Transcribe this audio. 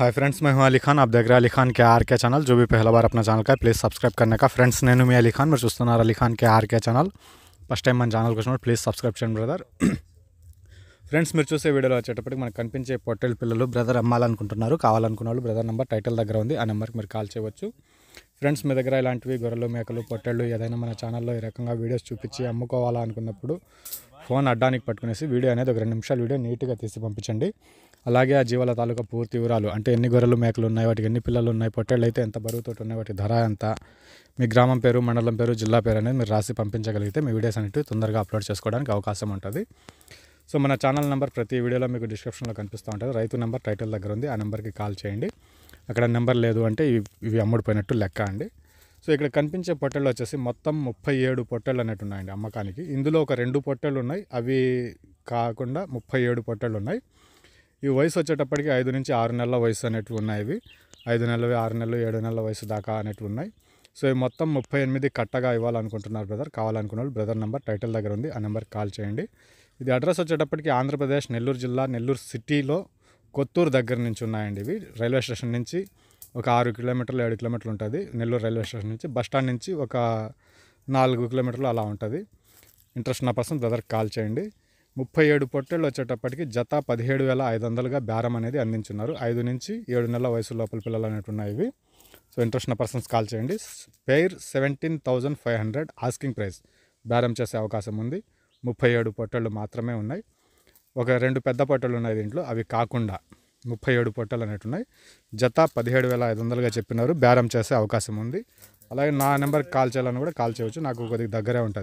hi friends मैं हूं అలీ ఖాన్ आप దగ్గర रहे हैं अली खान के आर के चैनल जो भी ఛానల్ का ప్లీజ్ సబ్స్క్రైబ్ करने का ఫ్రెండ్స్ నేను మీ అలీ ఖాన్ మీరు చూస్తున్నారు అలీ ఖాన్ కే ఆర్కే ఛానల్ ఫస్ట్ టైం మన ఛానల్కి వచ్చినప్పుడు ప్లీజ్ సబ్స్క్రైబ్ చేయండి బ్రదర్ ఫ్రెండ్స్ మీరు చూసే వీడియోలో వచ్చేటప్పటికి మనకు కనిపించే పొట్టెల్ పిల్లలు బ్రదర్ అమ్మాలనుకుంటున్నారు కావాలనుకున్న వాళ్ళు బ్రదర్ నెంబర్ టైటిల్ దగ్గర ఉంది ఆ నెంబర్కి మీరు కాల్ చేయవచ్చు ఫ్రెండ్స్ మీ దగ్గర ఇలాంటివి గొర్రెలు మేకలు పొట్టెళ్ళు ఏదైనా మన ఛానల్లో ఈ రకంగా వీడియోస్ చూపించి అమ్ముకోవాలా అనుకున్నప్పుడు ఫోన్ అడ్డానికి పట్టుకునేసి వీడియో అనేది ఒక రెండు నిమిషాలు వీడియో నీట్గా తీసి పంపించండి అలాగే ఆ జీవాల తాలూకా పూర్తి వివరాలు అంటే ఎన్ని గొర్రెలు మేకలు ఉన్నాయి వాటికి ఎన్ని పిల్లలు ఉన్నాయి పొట్టేళ్ళు అయితే ఎంత బరువుతో ఉన్నాయి వాటి ధర ఎంత మీ గ్రామం పేరు మండలం పేరు జిల్లా పేరు అనేది మీరు రాసి పంపించగలిగితే మీ వీడియోస్ అనేవి తొందరగా అప్లోడ్ చేసుకోవడానికి అవకాశం ఉంటుంది సో మన ఛానల్ నెంబర్ ప్రతి వీడియోలో మీకు డిస్క్రిప్షన్లో కనిపిస్తూ ఉంటుంది రైతు నెంబర్ టైటిల్ దగ్గర ఉంది ఆ నెంబర్కి కాల్ చేయండి అక్కడ నెంబర్ లేదు అంటే ఇవి అమ్ముడిపోయినట్టు లెక్క అండి సో ఇక్కడ కనిపించే పొట్టెలు వచ్చేసి మొత్తం ముప్పై ఏడు పొట్టెలు అనేటు ఉన్నాయండి అమ్మకానికి ఇందులో ఒక రెండు పొట్టెలు ఉన్నాయి అవి కాకుండా ముప్పై ఏడు పొట్టెలు ఉన్నాయి ఈ వయసు వచ్చేటప్పటికి ఐదు నుంచి ఆరు నెలల వయసు అనేటివి ఉన్నాయి ఇవి ఐదు నెలలు ఆరు నెలలు ఏడు నెలల వయసు దాకా అనేటివి ఉన్నాయి సో ఈ మొత్తం ముప్పై ఎనిమిది కట్టగా ఇవ్వాలనుకుంటున్నారు బ్రదర్ కావాలనుకున్న వాళ్ళు బ్రదర్ నెంబర్ టైటిల్ దగ్గర ఉంది ఆ నెంబర్కి కాల్ చేయండి ఇది అడ్రస్ వచ్చేటప్పటికి ఆంధ్రప్రదేశ్ నెల్లూరు జిల్లా నెల్లూరు సిటీలో కొత్తూరు దగ్గర నుంచి ఉన్నాయండి ఇవి రైల్వే స్టేషన్ నుంచి ఒక ఆరు కిలోమీటర్లు ఏడు కిలోమీటర్లు ఉంటుంది నెల్లూరు రైల్వే స్టేషన్ నుంచి బస్ స్టాండ్ నుంచి ఒక నాలుగు కిలోమీటర్లు అలా ఉంటుంది ఇంట్రెస్ట్ ఉన్న పర్సన్ బ్రదర్కి కాల్ చేయండి ముప్పై ఏడు పొట్టేళ్ళు వచ్చేటప్పటికి జత పదిహేడు వేల ఐదు వందలుగా బేరం అనేది అందించున్నారు ఐదు నుంచి ఏడు నెలల వయసు లోపల పిల్లలు అనేవి ఉన్నాయి ఇవి సో ఇంట్రెస్ట్ ఉన్న పర్సన్స్ కాల్ చేయండి pair seventeen thousand five hundred asking price బేరం చేసే అవకాశం ఉంది ముప్పై ఏడు పొట్టేళ్ళు మాత్రమే ఉన్నాయి ఒక రెండు పెద్ద పొట్టేళ్ళు ఉన్నాయి దీంట్లో అవి కాకుండా ముప్పై ఏడు పొట్టలు ఉన్నాయి జత పదిహేడు వేల ఐదు వందలుగా చెప్పినారు బేరం చేసే అవకాశం ఉంది అలాగే నా నెంబర్కి కాల్ చేయాలని కూడా కాల్ చేయవచ్చు నాకు కొద్దిగా దగ్గరే ఉంటుంది